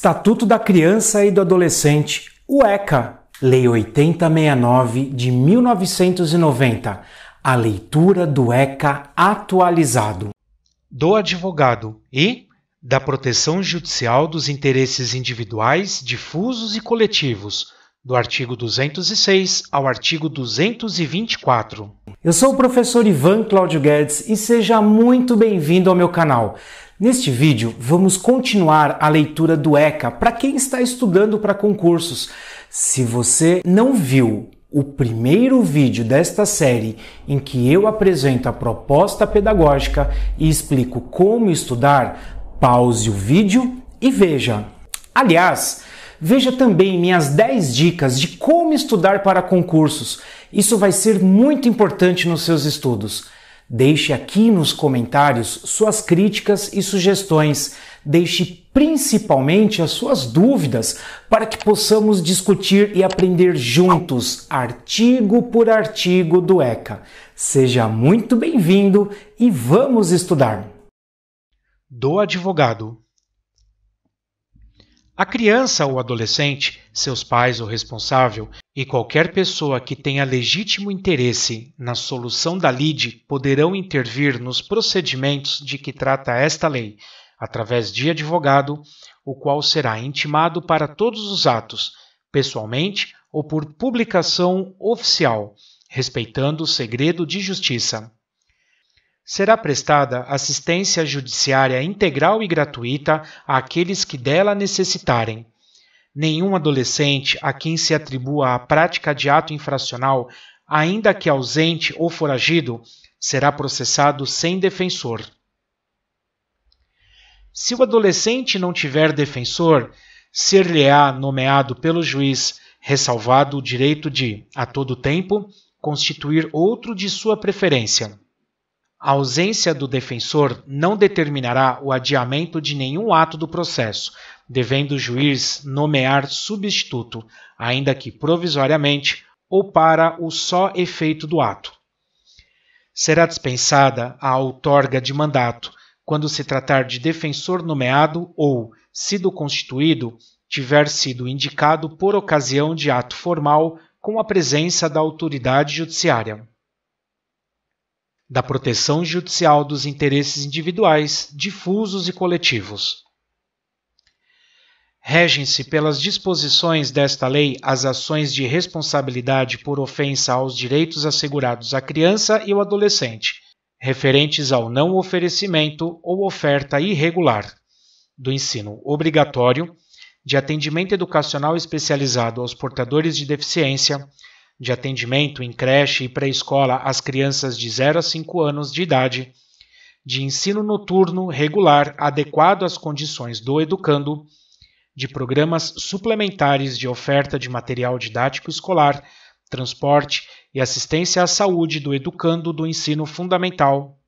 Estatuto da Criança e do Adolescente, o ECA, Lei 8069 de 1990, a leitura do ECA atualizado. Do advogado e da proteção judicial dos interesses individuais, difusos e coletivos, do artigo 206 ao artigo 224. Eu sou o professor Ivan Cláudio Guedes e seja muito bem-vindo ao meu canal. Neste vídeo, vamos continuar a leitura do ECA para quem está estudando para concursos. Se você não viu o primeiro vídeo desta série em que eu apresento a proposta pedagógica e explico como estudar, pause o vídeo e veja. Aliás, veja também minhas 10 dicas de como estudar para concursos. Isso vai ser muito importante nos seus estudos. Deixe aqui nos comentários suas críticas e sugestões. Deixe principalmente as suas dúvidas para que possamos discutir e aprender juntos, artigo por artigo do ECA. Seja muito bem-vindo e vamos estudar! Do advogado. A criança ou adolescente, seus pais ou responsável, e qualquer pessoa que tenha legítimo interesse na solução da lide poderão intervir nos procedimentos de que trata esta lei, através de advogado, o qual será intimado para todos os atos, pessoalmente ou por publicação oficial, respeitando o segredo de justiça será prestada assistência judiciária integral e gratuita àqueles que dela necessitarem. Nenhum adolescente a quem se atribua a prática de ato infracional, ainda que ausente ou foragido, será processado sem defensor. Se o adolescente não tiver defensor, ser-lhe-á nomeado pelo juiz, ressalvado o direito de, a todo tempo, constituir outro de sua preferência. A ausência do defensor não determinará o adiamento de nenhum ato do processo, devendo o juiz nomear substituto, ainda que provisoriamente ou para o só efeito do ato. Será dispensada a outorga de mandato quando se tratar de defensor nomeado ou, sido constituído, tiver sido indicado por ocasião de ato formal com a presença da autoridade judiciária da proteção judicial dos interesses individuais, difusos e coletivos. Regem-se pelas disposições desta lei as ações de responsabilidade por ofensa aos direitos assegurados à criança e ao adolescente, referentes ao não oferecimento ou oferta irregular do ensino obrigatório, de atendimento educacional especializado aos portadores de deficiência, de atendimento em creche e pré-escola às crianças de 0 a 5 anos de idade, de ensino noturno regular adequado às condições do educando, de programas suplementares de oferta de material didático escolar, transporte e assistência à saúde do educando do ensino fundamental,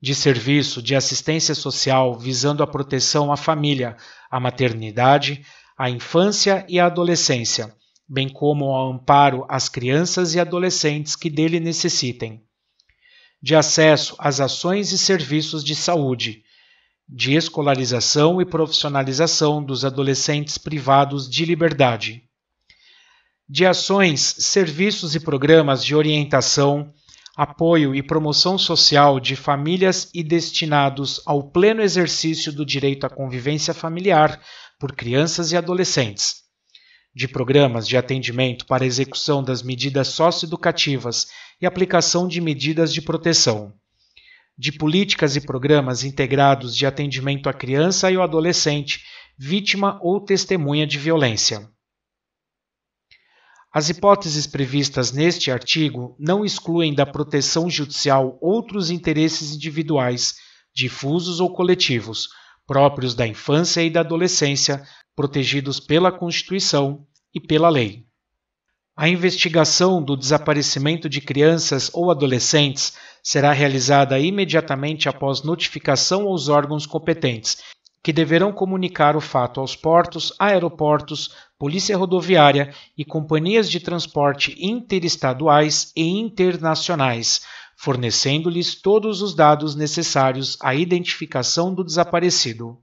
de serviço de assistência social visando a proteção à família, à maternidade, à infância e à adolescência bem como ao amparo às crianças e adolescentes que dele necessitem, de acesso às ações e serviços de saúde, de escolarização e profissionalização dos adolescentes privados de liberdade, de ações, serviços e programas de orientação, apoio e promoção social de famílias e destinados ao pleno exercício do direito à convivência familiar por crianças e adolescentes de programas de atendimento para execução das medidas socioeducativas e aplicação de medidas de proteção, de políticas e programas integrados de atendimento à criança e ao adolescente vítima ou testemunha de violência. As hipóteses previstas neste artigo não excluem da proteção judicial outros interesses individuais, difusos ou coletivos, próprios da infância e da adolescência, protegidos pela Constituição e pela lei. A investigação do desaparecimento de crianças ou adolescentes será realizada imediatamente após notificação aos órgãos competentes, que deverão comunicar o fato aos portos, aeroportos, polícia rodoviária e companhias de transporte interestaduais e internacionais, fornecendo-lhes todos os dados necessários à identificação do desaparecido.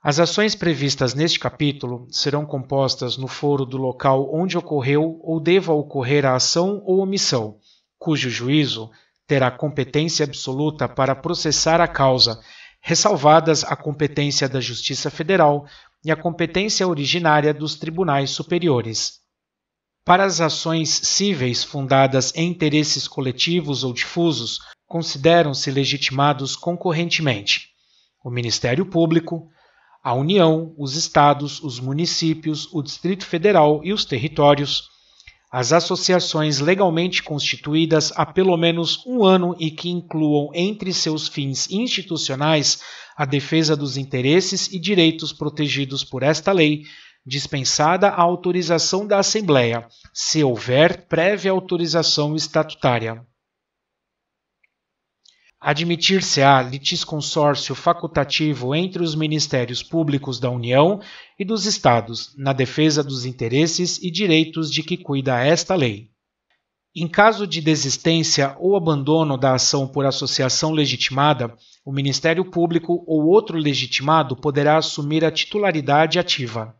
As ações previstas neste capítulo serão compostas no foro do local onde ocorreu ou deva ocorrer a ação ou omissão, cujo juízo terá competência absoluta para processar a causa, ressalvadas a competência da Justiça Federal e a competência originária dos tribunais superiores. Para as ações cíveis fundadas em interesses coletivos ou difusos, consideram-se legitimados concorrentemente o Ministério Público, a União, os estados, os municípios, o Distrito Federal e os territórios, as associações legalmente constituídas há pelo menos um ano e que incluam entre seus fins institucionais a defesa dos interesses e direitos protegidos por esta lei, dispensada a autorização da Assembleia, se houver prévia autorização estatutária admitir-se-á litisconsórcio facultativo entre os ministérios públicos da União e dos Estados, na defesa dos interesses e direitos de que cuida esta lei. Em caso de desistência ou abandono da ação por associação legitimada, o Ministério Público ou outro legitimado poderá assumir a titularidade ativa.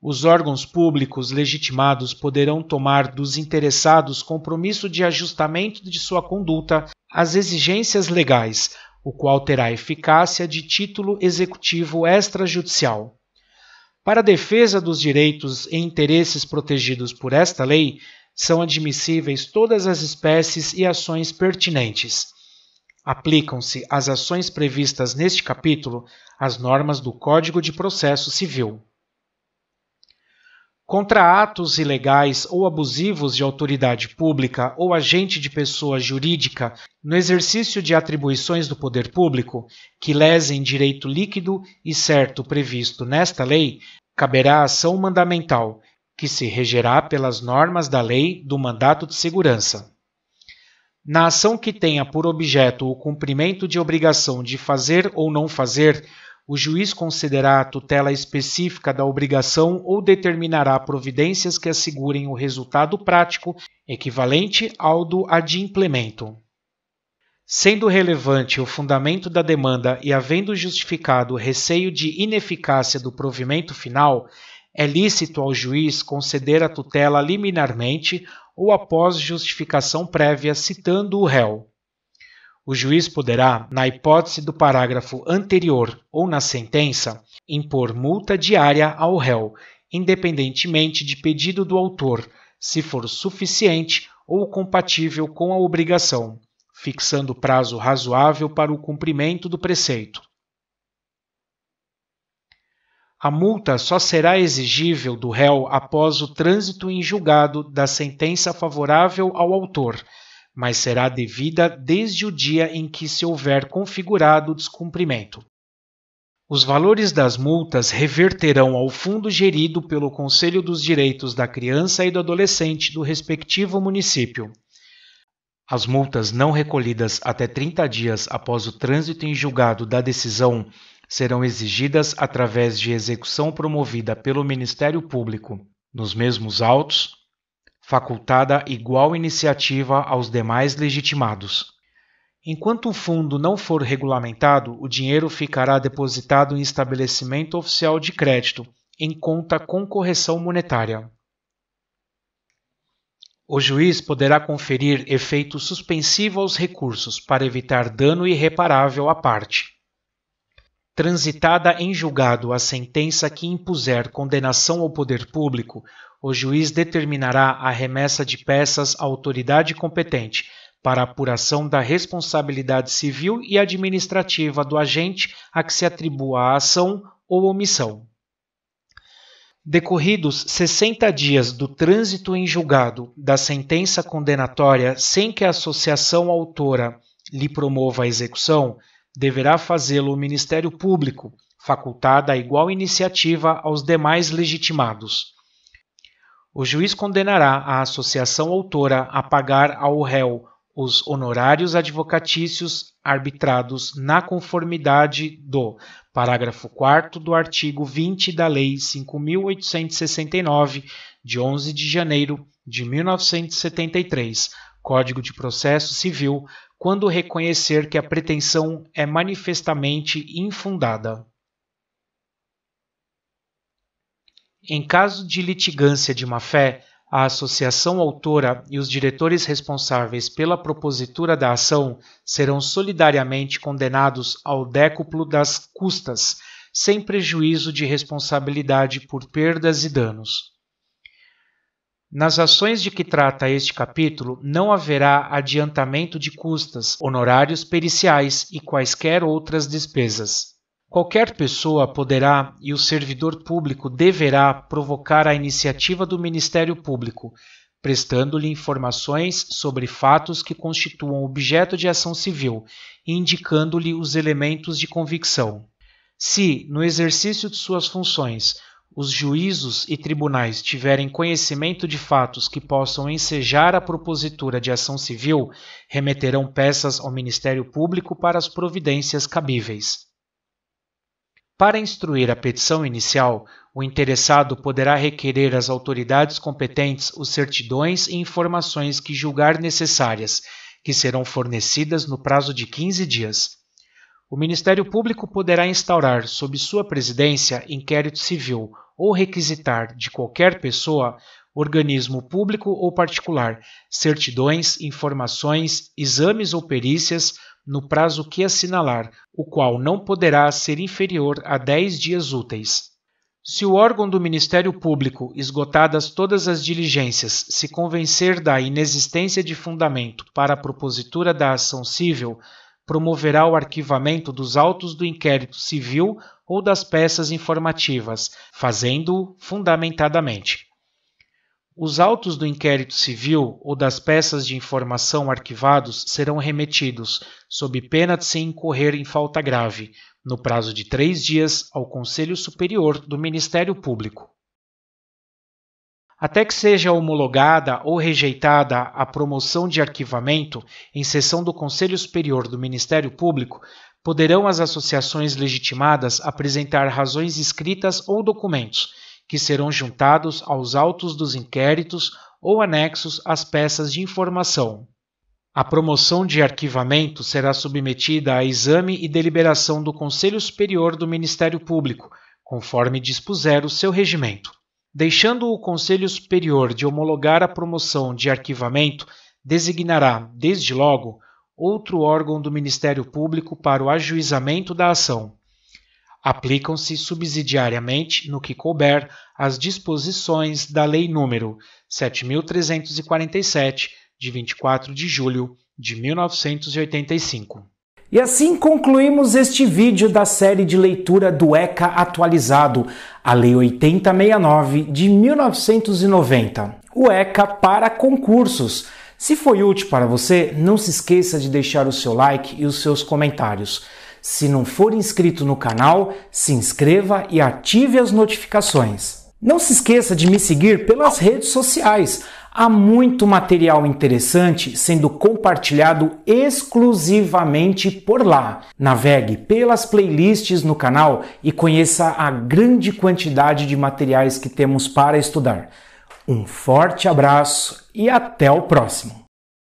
Os órgãos públicos legitimados poderão tomar dos interessados compromisso de ajustamento de sua conduta as exigências legais, o qual terá eficácia de título executivo extrajudicial. Para a defesa dos direitos e interesses protegidos por esta lei, são admissíveis todas as espécies e ações pertinentes. Aplicam-se às ações previstas neste capítulo as normas do Código de Processo Civil. Contra atos ilegais ou abusivos de autoridade pública ou agente de pessoa jurídica no exercício de atribuições do poder público, que lesem direito líquido e certo previsto nesta lei, caberá ação mandamental, que se regerá pelas normas da lei do mandato de segurança. Na ação que tenha por objeto o cumprimento de obrigação de fazer ou não fazer o juiz concederá a tutela específica da obrigação ou determinará providências que assegurem o resultado prático equivalente ao do adimplemento. Sendo relevante o fundamento da demanda e havendo justificado o receio de ineficácia do provimento final, é lícito ao juiz conceder a tutela liminarmente ou após justificação prévia citando o réu o juiz poderá, na hipótese do parágrafo anterior ou na sentença, impor multa diária ao réu, independentemente de pedido do autor, se for suficiente ou compatível com a obrigação, fixando prazo razoável para o cumprimento do preceito. A multa só será exigível do réu após o trânsito em julgado da sentença favorável ao autor mas será devida desde o dia em que se houver configurado o descumprimento. Os valores das multas reverterão ao fundo gerido pelo Conselho dos Direitos da Criança e do Adolescente do respectivo município. As multas não recolhidas até 30 dias após o trânsito em julgado da decisão serão exigidas através de execução promovida pelo Ministério Público nos mesmos autos facultada igual iniciativa aos demais legitimados. Enquanto o fundo não for regulamentado, o dinheiro ficará depositado em estabelecimento oficial de crédito, em conta com correção monetária. O juiz poderá conferir efeito suspensivo aos recursos para evitar dano irreparável à parte. Transitada em julgado a sentença que impuser condenação ao poder público, o juiz determinará a remessa de peças à autoridade competente para apuração da responsabilidade civil e administrativa do agente a que se atribua a ação ou omissão. Decorridos 60 dias do trânsito em julgado da sentença condenatória sem que a associação autora lhe promova a execução, deverá fazê-lo o Ministério Público, facultada a igual iniciativa aos demais legitimados o juiz condenará a associação autora a pagar ao réu os honorários advocatícios arbitrados na conformidade do parágrafo 4 do artigo 20 da Lei 5869 de 11 de janeiro de 1973, Código de Processo Civil, quando reconhecer que a pretensão é manifestamente infundada. Em caso de litigância de má-fé, a associação autora e os diretores responsáveis pela propositura da ação serão solidariamente condenados ao décuplo das custas, sem prejuízo de responsabilidade por perdas e danos. Nas ações de que trata este capítulo, não haverá adiantamento de custas, honorários periciais e quaisquer outras despesas. Qualquer pessoa poderá e o servidor público deverá provocar a iniciativa do Ministério Público, prestando-lhe informações sobre fatos que constituam objeto de ação civil e indicando-lhe os elementos de convicção. Se, no exercício de suas funções, os juízos e tribunais tiverem conhecimento de fatos que possam ensejar a propositura de ação civil, remeterão peças ao Ministério Público para as providências cabíveis. Para instruir a petição inicial, o interessado poderá requerer às autoridades competentes os certidões e informações que julgar necessárias, que serão fornecidas no prazo de 15 dias. O Ministério Público poderá instaurar, sob sua presidência, inquérito civil ou requisitar de qualquer pessoa, organismo público ou particular, certidões, informações, exames ou perícias no prazo que assinalar, o qual não poderá ser inferior a 10 dias úteis. Se o órgão do Ministério Público, esgotadas todas as diligências, se convencer da inexistência de fundamento para a propositura da ação civil, promoverá o arquivamento dos autos do inquérito civil ou das peças informativas, fazendo-o fundamentadamente. Os autos do inquérito civil ou das peças de informação arquivados serão remetidos, sob pena de se incorrer em falta grave, no prazo de três dias, ao Conselho Superior do Ministério Público. Até que seja homologada ou rejeitada a promoção de arquivamento em sessão do Conselho Superior do Ministério Público, poderão as associações legitimadas apresentar razões escritas ou documentos que serão juntados aos autos dos inquéritos ou anexos às peças de informação. A promoção de arquivamento será submetida a exame e deliberação do Conselho Superior do Ministério Público, conforme dispuser o seu regimento. Deixando o Conselho Superior de homologar a promoção de arquivamento, designará, desde logo, outro órgão do Ministério Público para o ajuizamento da ação aplicam-se subsidiariamente no que couber as disposições da Lei Número 7347 de 24 de julho de 1985. E assim concluímos este vídeo da série de leitura do ECA atualizado, a Lei 8069 de 1990, o ECA para concursos. Se foi útil para você, não se esqueça de deixar o seu like e os seus comentários. Se não for inscrito no canal, se inscreva e ative as notificações. Não se esqueça de me seguir pelas redes sociais. Há muito material interessante sendo compartilhado exclusivamente por lá. Navegue pelas playlists no canal e conheça a grande quantidade de materiais que temos para estudar. Um forte abraço e até o próximo!